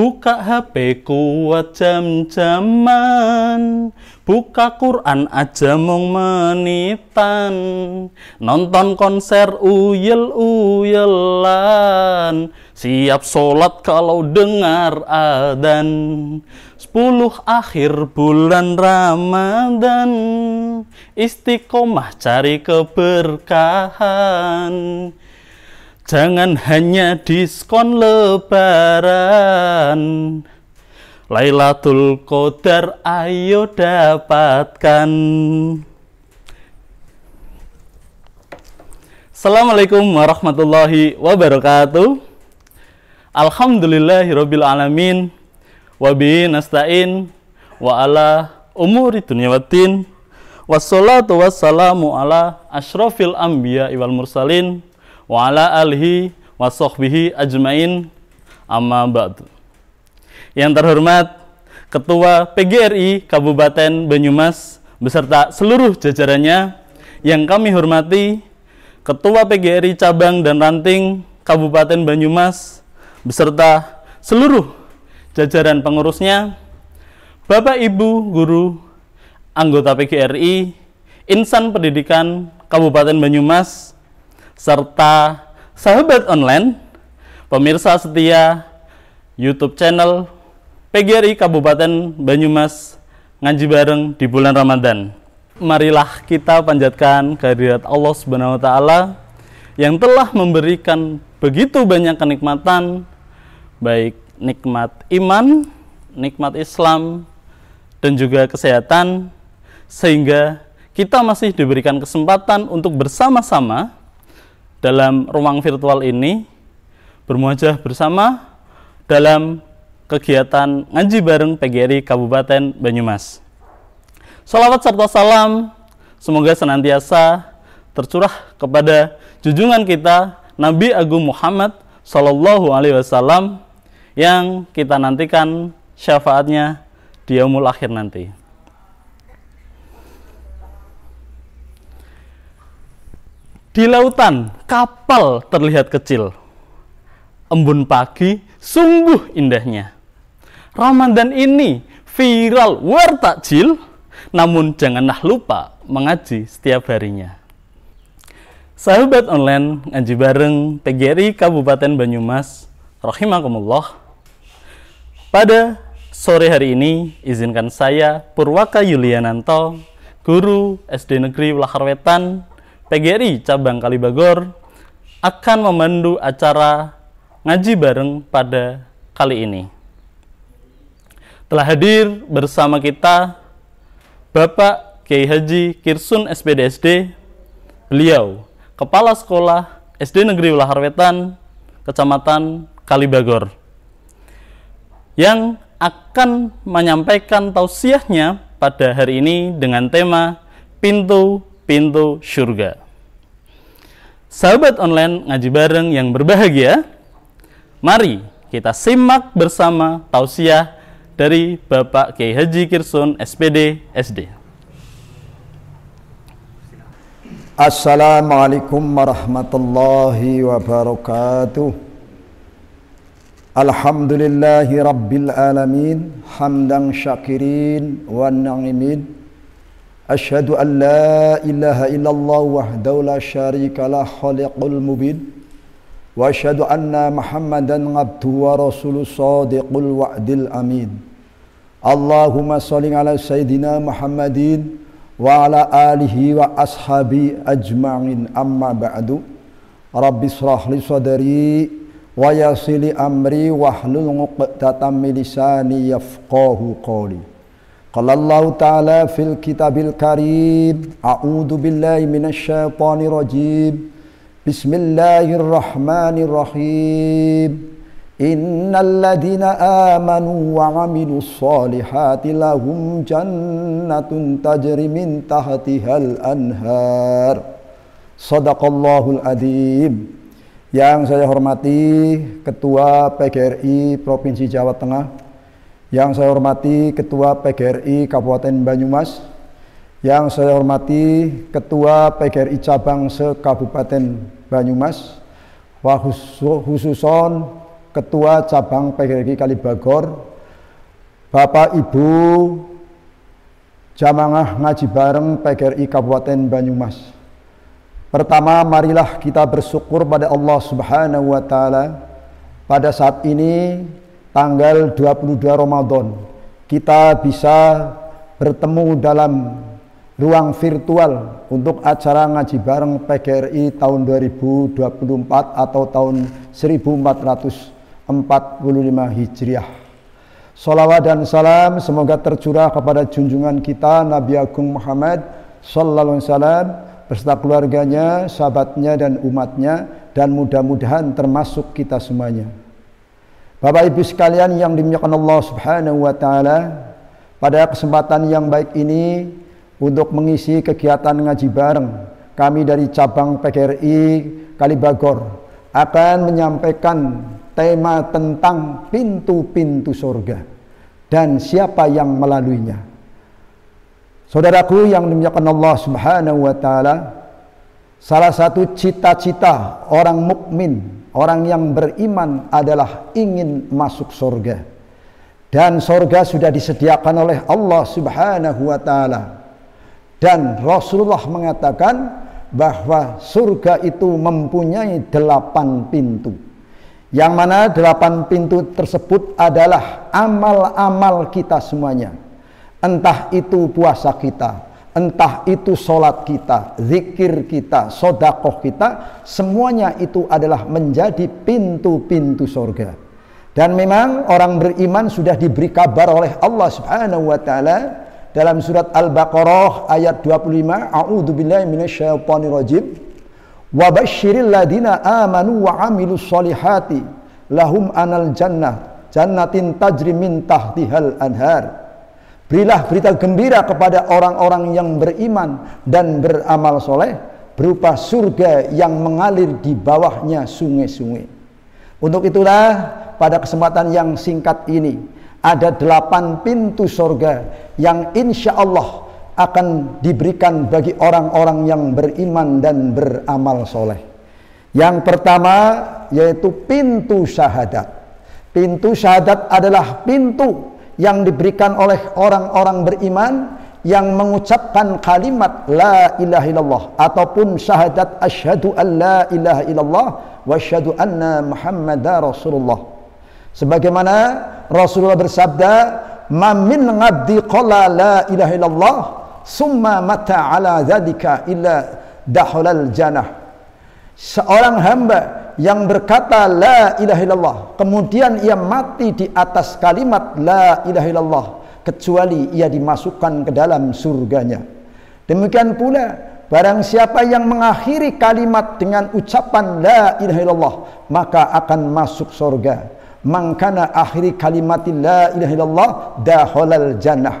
Buka HP kuat jam-jaman Buka Quran aja mong menitan Nonton konser uyel-uyelan Siap sholat kalau dengar adan Sepuluh akhir bulan Ramadan Istiqomah cari keberkahan Jangan hanya diskon lebaran Lailatul Qadar ayo dapatkan Assalamualaikum warahmatullahi wabarakatuh Alhamdulillahirabbil alamin wabihi nasta'in wa ala umuri dunya waddin wassalatu wassalamu ala asyrafil anbiya wal mursalin wa ala alihi wa ajmain amma ba'du. Yang terhormat Ketua PGRI Kabupaten Banyumas beserta seluruh jajarannya yang kami hormati Ketua PGRI Cabang dan Ranting Kabupaten Banyumas beserta seluruh jajaran pengurusnya Bapak Ibu guru anggota PGRI Insan Pendidikan Kabupaten Banyumas serta sahabat online, pemirsa setia YouTube channel PGRI Kabupaten Banyumas ngaji bareng di bulan Ramadan. Marilah kita panjatkan kehadirat Allah Subhanahu wa taala yang telah memberikan begitu banyak kenikmatan baik nikmat iman, nikmat Islam dan juga kesehatan sehingga kita masih diberikan kesempatan untuk bersama-sama dalam ruang virtual ini bermuajah bersama dalam kegiatan ngaji bareng PGRI Kabupaten Banyumas. Salawat serta salam semoga senantiasa tercurah kepada junjungan kita Nabi Agung Muhammad Sallallahu Alaihi Wasallam yang kita nantikan syafaatnya di yaumul akhir nanti. Di lautan, kapal terlihat kecil. Embun pagi sungguh indahnya. Ramadan ini viral wartakjil, namun janganlah lupa mengaji setiap harinya. Sahabat online, ngaji bareng PGRI Kabupaten Banyumas, rahimakumullah. Pada sore hari ini, izinkan saya Purwaka Yuliananto, guru SD Negeri Welaharwetan PGRI Cabang Kalibagor akan memandu acara ngaji bareng pada kali ini. Telah hadir bersama kita Bapak Kiai Haji Kirsun SPDSD, beliau Kepala Sekolah SD Negeri Welaharwetan, Kecamatan Kalibagor, yang akan menyampaikan tausiahnya pada hari ini dengan tema Pintu pintu surga. Sahabat online ngaji bareng yang berbahagia, mari kita simak bersama tausiah dari Bapak K. Haji Kirsun SPD SD. Assalamualaikum warahmatullahi wabarakatuh. Alhamdulillahi Rabbil Alamin Hamdan syakirin wa na'imin Ashadu an la ilaha illallah wahdaw la sharika la khaliqul mubin Wa ashadu anna muhammadan abduhu wa rasuluh sadiqul wa'dil amin Allahumma salim ala sayyidina muhammadin Wa ala alihi wa ashabi ajma'in amma ba'du Rabbi surah li sadari Wa yasili amri wa hlul nguqtata milisani yafqahu qawli قال الله تعالى في الكتاب الكريم أعوذ بالله من الشيطان الرجيم بسم الله الرحمن الرحيم إن الذين آمنوا وعملوا الصالحات لهم جنة تجري من تحتها الأنهار صدق الله العظيم Yang saya hormati Ketua PGRI Provinsi Jawa Tengah yang saya hormati Ketua PGRI Kabupaten Banyumas, yang saya hormati Ketua PGRI Cabang se-Kabupaten Banyumas, khususon Ketua Cabang PGRI Kalibagor, Bapak Ibu Jamaah Ngaji Bareng PGRI Kabupaten Banyumas. Pertama, marilah kita bersyukur pada Allah Subhanahu wa taala. Pada saat ini tanggal 22 Ramadan kita bisa bertemu dalam ruang virtual untuk acara ngaji bareng PGRI tahun 2024 atau tahun 1445 Hijriah. Salawat dan salam semoga tercurah kepada junjungan kita Nabi Agung Muhammad sallallahu alaihi wasallam beserta keluarganya, sahabatnya dan umatnya dan mudah-mudahan termasuk kita semuanya. Bapak Ibu sekalian yang dimuliakan Allah Subhanahu wa taala, pada kesempatan yang baik ini untuk mengisi kegiatan ngaji bareng kami dari cabang PGRI Kalibagor akan menyampaikan tema tentang pintu-pintu surga dan siapa yang melaluinya. Saudaraku yang dimuliakan Allah Subhanahu wa taala, salah satu cita-cita orang mukmin Orang yang beriman adalah ingin masuk surga. Dan surga sudah disediakan oleh Allah Subhanahu wa taala. Dan Rasulullah mengatakan bahwa surga itu mempunyai delapan pintu. Yang mana delapan pintu tersebut adalah amal-amal kita semuanya. Entah itu puasa kita, Entah itu sholat kita, zikir kita, sodakoh kita, semuanya itu adalah menjadi pintu-pintu sorga. Dan memang orang beriman sudah diberi kabar oleh Allah Subhanahu wa taala dalam surat Al-Baqarah ayat 25, A'udzu billahi minasyaitonir rajim. Wa basyiril ladina amanu wa amilus solihati lahum anal jannah jannatin tajri min tahtihal anhar Berilah berita gembira kepada orang-orang yang beriman dan beramal soleh berupa surga yang mengalir di bawahnya sungai-sungai. Untuk itulah pada kesempatan yang singkat ini ada delapan pintu surga yang insya Allah akan diberikan bagi orang-orang yang beriman dan beramal soleh. Yang pertama yaitu pintu syahadat. Pintu syahadat adalah pintu yang diberikan oleh orang-orang beriman yang mengucapkan kalimat la ilaha illallah ataupun syahadat asyhadu an la ilaha illallah wa asyhadu anna muhammadar rasulullah sebagaimana Rasulullah bersabda mamin ngabdi qala la ilaha illallah summa mata ala dzalika illa dahulal jannah seorang hamba yang berkata la ilaha illallah kemudian ia mati di atas kalimat la ilaha illallah kecuali ia dimasukkan ke dalam surganya demikian pula barang siapa yang mengakhiri kalimat dengan ucapan la ilaha illallah maka akan masuk surga mangkana akhiri kalimat la ilaha illallah daholal jannah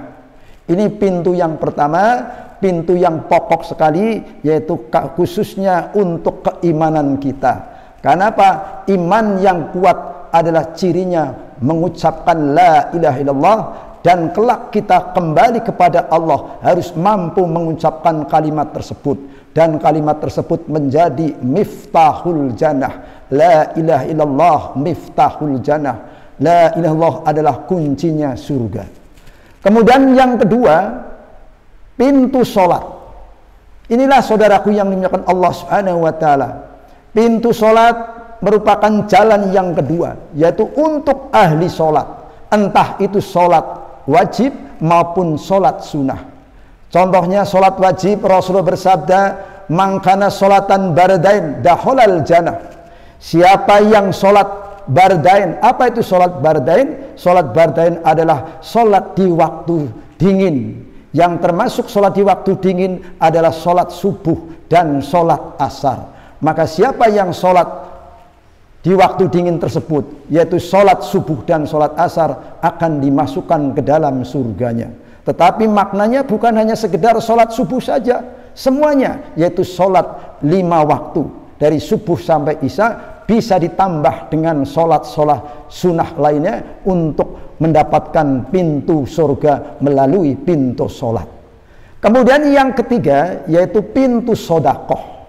ini pintu yang pertama pintu yang pokok sekali yaitu khususnya untuk keimanan kita karena apa? Iman yang kuat adalah cirinya mengucapkan la ilaha illallah dan kelak kita kembali kepada Allah harus mampu mengucapkan kalimat tersebut dan kalimat tersebut menjadi miftahul jannah la ilaha illallah miftahul jannah la ilaha illallah adalah kuncinya surga kemudian yang kedua pintu solat inilah saudaraku yang dimuliakan Allah subhanahu wa ta'ala Pintu sholat merupakan jalan yang kedua, yaitu untuk ahli sholat. Entah itu sholat wajib maupun sholat sunnah. Contohnya sholat wajib Rasulullah bersabda, "Mangkana sholatan bardain daholal jannah." Siapa yang sholat bardain, apa itu sholat bardain? Sholat bardain adalah sholat di waktu dingin. Yang termasuk sholat di waktu dingin adalah sholat subuh dan sholat asar maka siapa yang sholat di waktu dingin tersebut, yaitu sholat subuh dan sholat asar akan dimasukkan ke dalam surganya. Tetapi maknanya bukan hanya sekedar sholat subuh saja, semuanya yaitu sholat lima waktu dari subuh sampai isya bisa ditambah dengan sholat-sholat sunnah lainnya untuk mendapatkan pintu surga melalui pintu sholat. Kemudian yang ketiga yaitu pintu sodakoh.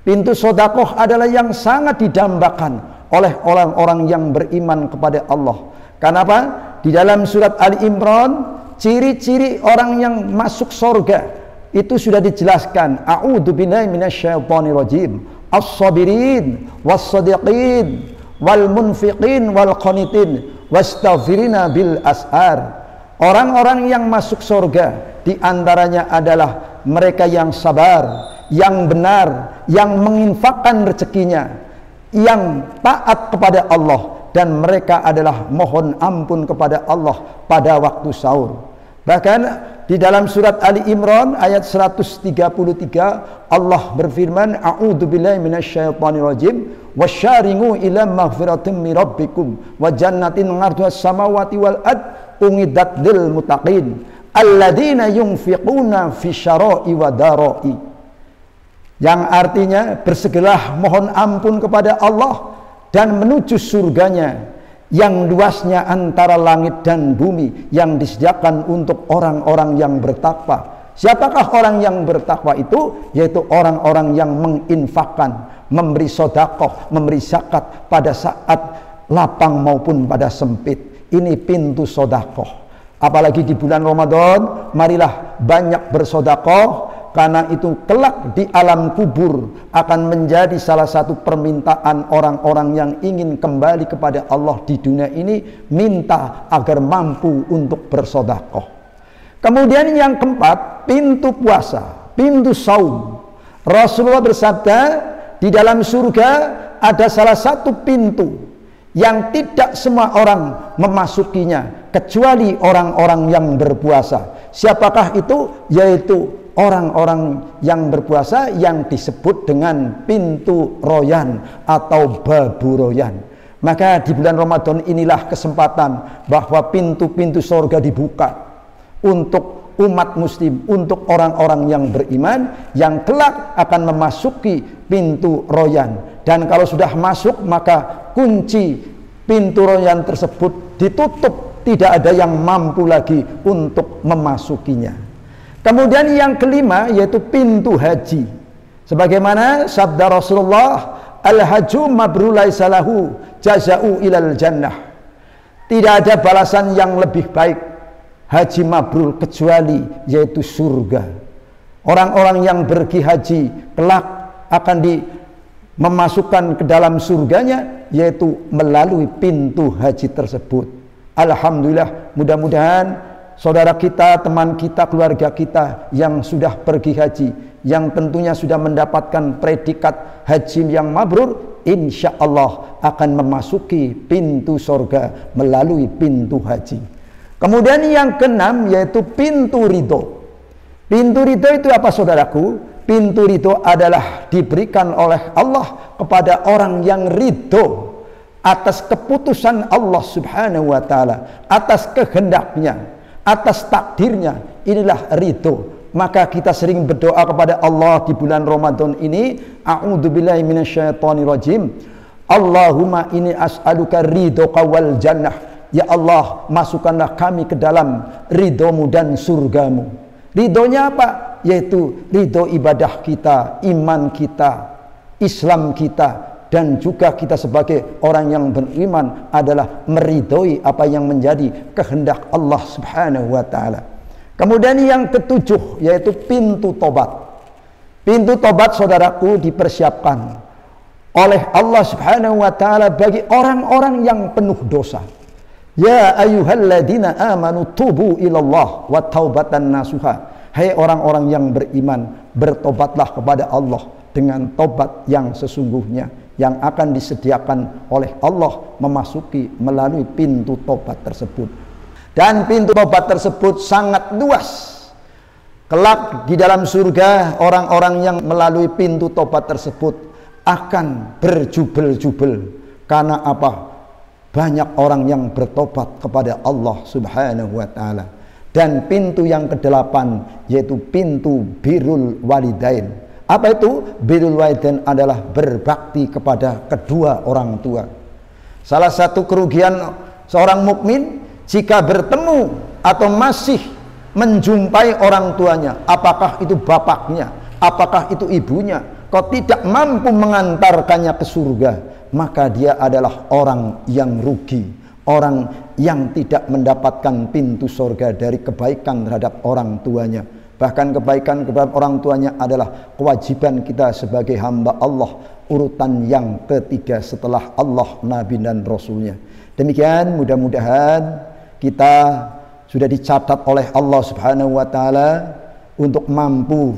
Pintu sodakoh adalah yang sangat didambakan oleh orang-orang yang beriman kepada Allah. Kenapa? Di dalam surat Ali Imran, ciri-ciri orang yang masuk surga itu sudah dijelaskan. A'udhu billahi minasyaitani rajim. As-sabirin was-sadiqin wal munfiqin wal qanitin ta'firina bil ashar. Orang-orang yang masuk surga diantaranya adalah mereka yang sabar, yang benar, yang menginfakkan rezekinya, yang taat kepada Allah dan mereka adalah mohon ampun kepada Allah pada waktu sahur. Bahkan di dalam surat Ali Imran ayat 133 Allah berfirman A'udzu billahi minasyaitonir rajim wasyaringu ila maghfiratin min rabbikum wa jannatin samawati wal ad ungidat lil mutaqin alladzina yunfiquna fi syara'i wa darai yang artinya bersegeralah mohon ampun kepada Allah dan menuju surganya yang luasnya antara langit dan bumi yang disediakan untuk orang-orang yang bertakwa. Siapakah orang yang bertakwa itu? Yaitu orang-orang yang menginfakkan, memberi sodakoh, memberi zakat pada saat lapang maupun pada sempit. Ini pintu sodakoh. Apalagi di bulan Ramadan, marilah banyak bersodakoh, karena itu kelak di alam kubur akan menjadi salah satu permintaan orang-orang yang ingin kembali kepada Allah di dunia ini minta agar mampu untuk bersodakoh kemudian yang keempat pintu puasa pintu saum Rasulullah bersabda di dalam surga ada salah satu pintu yang tidak semua orang memasukinya kecuali orang-orang yang berpuasa. Siapakah itu? Yaitu orang-orang yang berpuasa yang disebut dengan pintu royan atau babu royan. Maka di bulan Ramadan inilah kesempatan bahwa pintu-pintu surga dibuka untuk umat muslim, untuk orang-orang yang beriman yang kelak akan memasuki pintu royan. Dan kalau sudah masuk maka kunci pintu royan tersebut ditutup, tidak ada yang mampu lagi untuk memasukinya. Kemudian yang kelima yaitu pintu haji. Sebagaimana sabda Rasulullah, al-haju mabrulai salahu jazau ilal jannah. Tidak ada balasan yang lebih baik haji mabrul kecuali yaitu surga. Orang-orang yang pergi haji kelak akan di memasukkan ke dalam surganya yaitu melalui pintu haji tersebut. Alhamdulillah mudah-mudahan saudara kita, teman kita, keluarga kita yang sudah pergi haji, yang tentunya sudah mendapatkan predikat haji yang mabrur, insya Allah akan memasuki pintu surga melalui pintu haji. Kemudian yang keenam yaitu pintu ridho. Pintu ridho itu apa saudaraku? Pintu ridho adalah diberikan oleh Allah kepada orang yang ridho atas keputusan Allah Subhanahu wa taala, atas kehendaknya atas takdirnya inilah ridho maka kita sering berdoa kepada Allah di bulan Ramadan ini a'udzubillahi minasyaitonirrajim Allahumma ini as'aluka ridho kawal jannah Ya Allah masukkanlah kami ke dalam ridhomu dan surgamu Ridhonya apa? Yaitu ridho ibadah kita, iman kita, Islam kita dan juga kita sebagai orang yang beriman adalah meridhoi apa yang menjadi kehendak Allah Subhanahu wa taala. Kemudian yang ketujuh yaitu pintu tobat. Pintu tobat saudaraku dipersiapkan oleh Allah Subhanahu wa taala bagi orang-orang yang penuh dosa. Ya ayyuhalladzina amanu tubu ilallah wa taubatan nasuha. Hai hey orang-orang yang beriman, bertobatlah kepada Allah dengan tobat yang sesungguhnya yang akan disediakan oleh Allah memasuki melalui pintu tobat tersebut. Dan pintu tobat tersebut sangat luas. Kelak di dalam surga orang-orang yang melalui pintu tobat tersebut akan berjubel-jubel karena apa? Banyak orang yang bertobat kepada Allah Subhanahu wa taala. Dan pintu yang kedelapan yaitu pintu birul walidain apa itu? Birul Waiden adalah berbakti kepada kedua orang tua. Salah satu kerugian seorang mukmin jika bertemu atau masih menjumpai orang tuanya, apakah itu bapaknya, apakah itu ibunya, kau tidak mampu mengantarkannya ke surga, maka dia adalah orang yang rugi, orang yang tidak mendapatkan pintu surga dari kebaikan terhadap orang tuanya bahkan kebaikan kepada orang tuanya adalah kewajiban kita sebagai hamba Allah urutan yang ketiga setelah Allah Nabi dan Rasulnya demikian mudah-mudahan kita sudah dicatat oleh Allah Subhanahu wa taala untuk mampu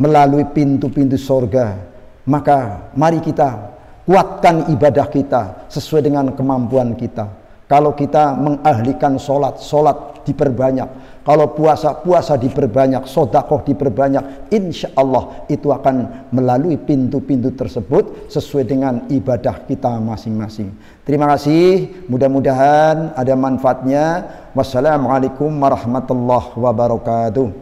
melalui pintu-pintu sorga maka mari kita kuatkan ibadah kita sesuai dengan kemampuan kita kalau kita mengahlikan sholat, sholat diperbanyak kalau puasa, puasa diperbanyak, sodakoh diperbanyak. Insya Allah itu akan melalui pintu-pintu tersebut sesuai dengan ibadah kita masing-masing. Terima kasih. Mudah-mudahan ada manfaatnya. Wassalamualaikum warahmatullahi wabarakatuh.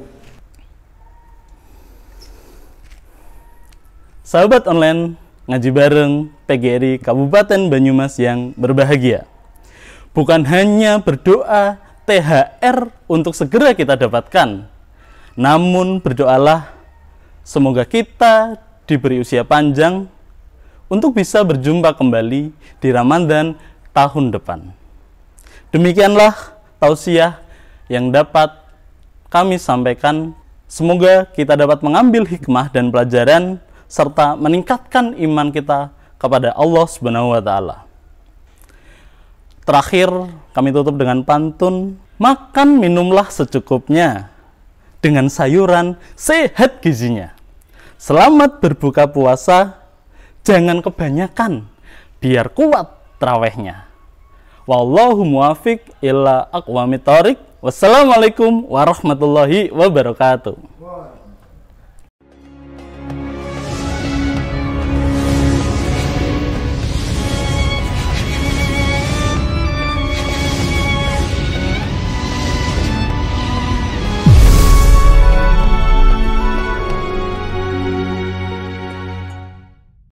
Sahabat online, ngaji bareng PGRI Kabupaten Banyumas yang berbahagia. Bukan hanya berdoa THR untuk segera kita dapatkan. Namun berdoalah semoga kita diberi usia panjang untuk bisa berjumpa kembali di Ramadan tahun depan. Demikianlah tausiah yang dapat kami sampaikan. Semoga kita dapat mengambil hikmah dan pelajaran serta meningkatkan iman kita kepada Allah Subhanahu wa taala. Terakhir, kami tutup dengan pantun, makan minumlah secukupnya dengan sayuran sehat gizinya. Selamat berbuka puasa, jangan kebanyakan, biar kuat trawehnya. Wallahu muafiq ila aqwamit Wassalamualaikum warahmatullahi wabarakatuh.